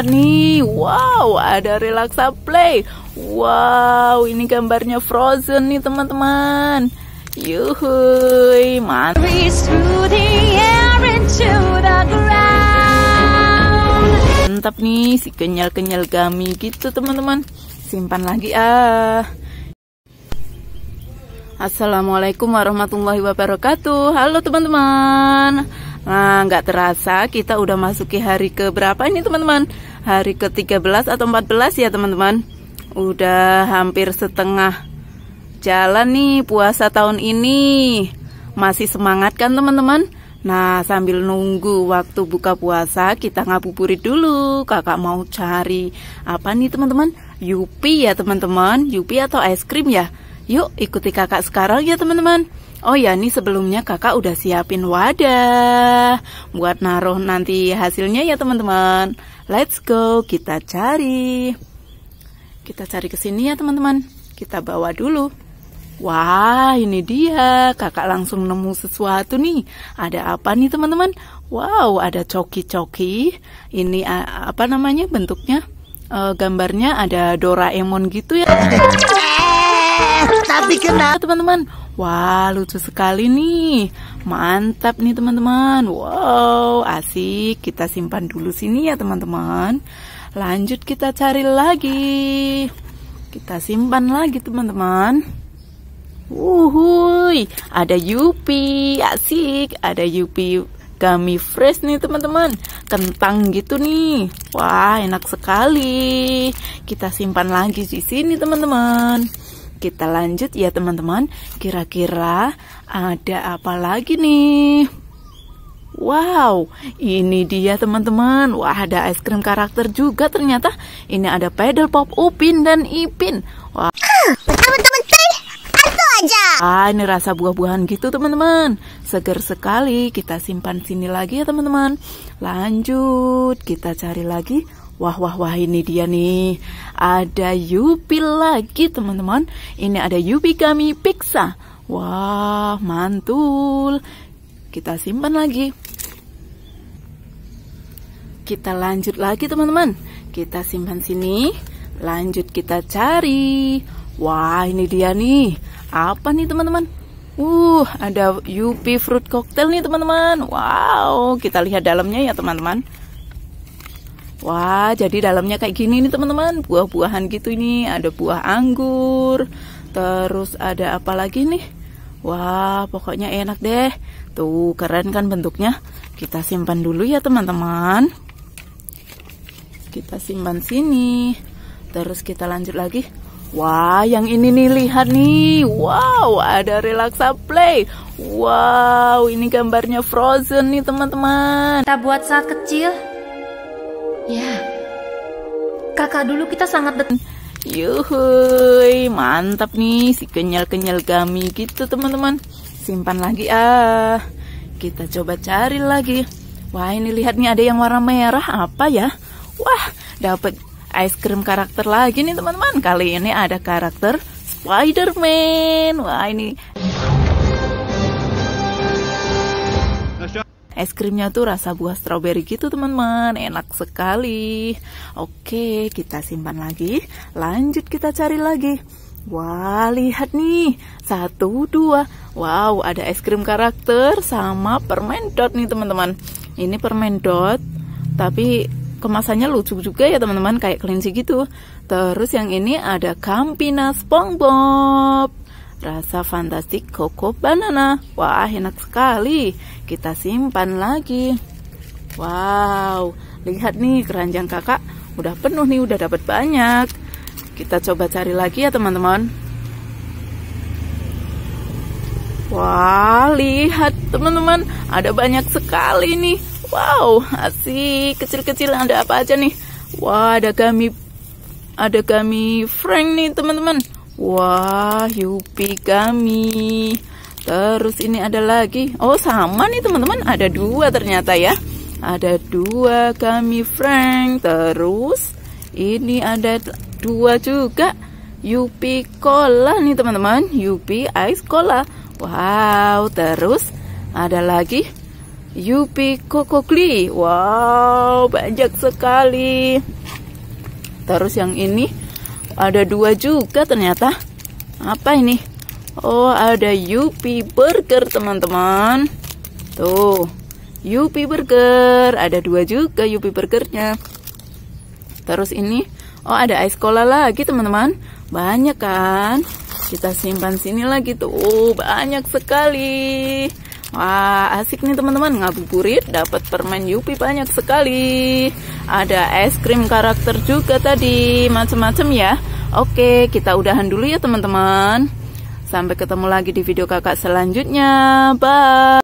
nih wow ada relaxa play wow ini gambarnya frozen nih teman-teman yuhui mantap mantap nih si kenyal-kenyal gami gitu teman-teman simpan lagi ah Assalamualaikum warahmatullahi wabarakatuh Halo teman-teman Nah, nggak terasa kita udah masuki hari ke berapa ini teman-teman? Hari ke-13 atau 14 ya teman-teman. Udah hampir setengah jalan nih puasa tahun ini. Masih semangat kan teman-teman? Nah, sambil nunggu waktu buka puasa, kita ngabuburit dulu. Kakak mau cari apa nih teman-teman? Yupi ya teman-teman, Yupi atau es krim ya? Yuk ikuti kakak sekarang ya teman-teman. Oh ya, nih sebelumnya kakak udah siapin wadah buat naruh nanti hasilnya ya teman-teman. Let's go, kita cari. Kita cari ke sini ya teman-teman. Kita bawa dulu. Wah, ini dia. Kakak langsung nemu sesuatu nih. Ada apa nih teman-teman? Wow, ada coki-coki. Ini apa namanya bentuknya? E, gambarnya ada Doraemon gitu ya. Eh, tapi kenapa teman-teman? Wah, lucu sekali nih. Mantap nih teman-teman. Wow, asik. Kita simpan dulu sini ya teman-teman. Lanjut kita cari lagi. Kita simpan lagi teman-teman. Wuhui, ada Yupi, asik, ada Yupi gummy fresh nih teman-teman, kentang gitu nih, wah enak sekali. Kita simpan lagi di sini teman-teman kita lanjut ya teman-teman kira-kira ada apa lagi nih Wow, ini dia teman-teman. Wah, ada es krim karakter juga ternyata. Ini ada pedal pop Upin dan Ipin. Wah, betul-betul aku aja. Ah, ini rasa buah-buahan gitu teman-teman. Seger sekali. Kita simpan sini lagi ya teman-teman. Lanjut, kita cari lagi. Wah wah wah ini dia nih Ada Yupi lagi teman-teman Ini ada Yupi kami Pizza Wah mantul Kita simpan lagi Kita lanjut lagi teman-teman Kita simpan sini Lanjut kita cari Wah ini dia nih Apa nih teman-teman Uh ada Yupi Fruit Cocktail nih teman-teman Wow kita lihat dalamnya ya teman-teman Wah, jadi dalamnya kayak gini nih teman-teman, buah-buahan gitu ini. Ada buah anggur, terus ada apa lagi nih? Wah, pokoknya enak deh. Tuh, keren kan bentuknya. Kita simpan dulu ya teman-teman. Kita simpan sini. Terus kita lanjut lagi. Wah, yang ini nih lihat nih. Wow, ada Relaxa Play. Wow, ini gambarnya Frozen nih, teman-teman. Kita buat saat kecil Ya. Kakak dulu kita sangat dekat. Yuhui, mantap nih si kenyal-kenyal kami gitu teman-teman. Simpan lagi ah. Kita coba cari lagi. Wah ini lihat nih ada yang warna merah apa ya? Wah dapat ice cream karakter lagi nih teman-teman. Kali ini ada karakter Spider-Man. Wah ini Es krimnya tuh rasa buah stroberi gitu teman-teman Enak sekali Oke kita simpan lagi Lanjut kita cari lagi Wah lihat nih Satu dua Wow ada es krim karakter sama permen dot nih teman-teman Ini permen dot Tapi kemasannya lucu juga ya teman-teman Kayak kelinci gitu Terus yang ini ada kampinas SpongeBob Rasa fantastik koko banana. Wah, enak sekali. Kita simpan lagi. Wow, lihat nih keranjang kakak udah penuh nih, udah dapat banyak. Kita coba cari lagi ya teman-teman. Wah, lihat teman-teman, ada banyak sekali nih. Wow, asik. Kecil-kecil ada apa aja nih? Wah, ada kami, ada kami frank nih teman-teman Wah, Yupi kami. Terus ini ada lagi. Oh, sama nih teman-teman. Ada dua ternyata ya. Ada dua kami Frank. Terus ini ada dua juga. Yupi Cola nih teman-teman. Yupi Ice Cola. Wow. Terus ada lagi. Yupi Kokokli. Wow, banyak sekali. Terus yang ini ada dua juga ternyata. Apa ini? Oh, ada Yupi Burger, teman-teman. Tuh, Yupi Burger. Ada dua juga Yupi Burgernya. Terus ini, oh ada ice cola lagi, teman-teman. Banyak kan? Kita simpan sini lagi tuh. Oh, banyak sekali. Wah, asik nih teman-teman ngabuburit dapat permen Yupi banyak sekali. Ada es krim karakter juga tadi, macam-macam ya. Oke, kita udahan dulu ya teman-teman. Sampai ketemu lagi di video kakak selanjutnya. Bye.